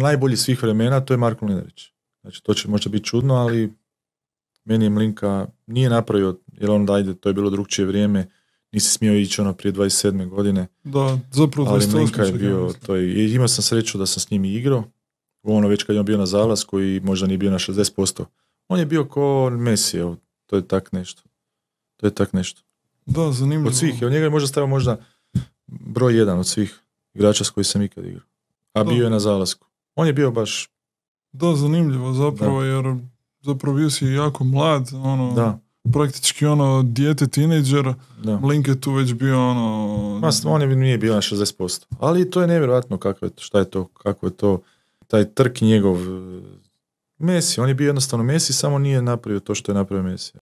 možda najbolji svih vremena, to je Marko Mlinarić. Znači, to će možda biti čudno, ali meni je Mlinka nije napravio, jer on ajde, to je bilo drugčije vrijeme, nisi smio ići ono prije 27. godine. Da, zapravo Ali Mlinka je bio, to je, imao sam sreću da sam s njim igrao, ono već kad je on bio na zalasku i možda nije bio na 60%. On je bio ko Messi, to je tak nešto. To je tak nešto. Da, zanimljivo. Od svih, od njega je možda stavio možda broj jedan od svih igrača s koji sam ikad igrao. A bio je na zalasku. On je bio baš... Da, zanimljivo zapravo, jer zapravo bio si jako mlad, ono, da. praktički ono, dijete tineđer, Link je tu već bio ono... on je nije bio na 60%, ali to je nevjerojatno kako je, šta je to, kako je to, taj trk njegov, Messi, on je bio jednostavno Messi, samo nije napravio to što je napravio Messi.